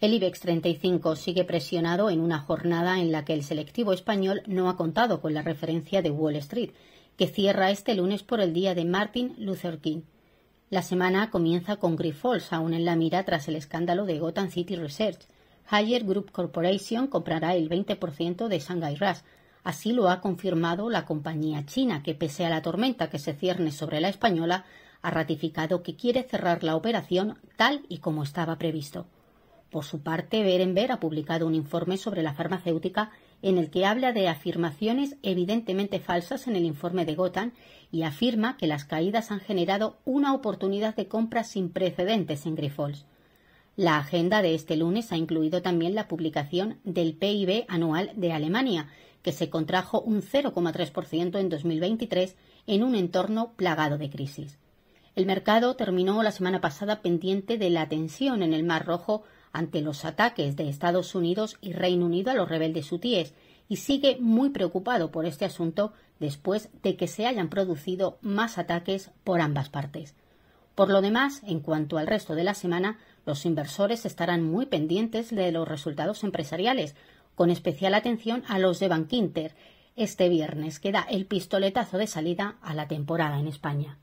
El IBEX 35 sigue presionado en una jornada en la que el selectivo español no ha contado con la referencia de Wall Street, que cierra este lunes por el día de Martin Luther King. La semana comienza con Grifols aún en la mira tras el escándalo de Gotham City Research. Higher Group Corporation comprará el 20% de Shanghai RAS. Así lo ha confirmado la compañía china, que pese a la tormenta que se cierne sobre la española, ha ratificado que quiere cerrar la operación tal y como estaba previsto. Por su parte, Berenberg ha publicado un informe sobre la farmacéutica en el que habla de afirmaciones evidentemente falsas en el informe de Gotham y afirma que las caídas han generado una oportunidad de compra sin precedentes en Grifols. La agenda de este lunes ha incluido también la publicación del PIB anual de Alemania, que se contrajo un 0,3% en 2023 en un entorno plagado de crisis. El mercado terminó la semana pasada pendiente de la tensión en el Mar Rojo ante los ataques de Estados Unidos y Reino Unido a los rebeldes hutíes y sigue muy preocupado por este asunto después de que se hayan producido más ataques por ambas partes. Por lo demás, en cuanto al resto de la semana, los inversores estarán muy pendientes de los resultados empresariales, con especial atención a los de Bankinter este viernes, que da el pistoletazo de salida a la temporada en España.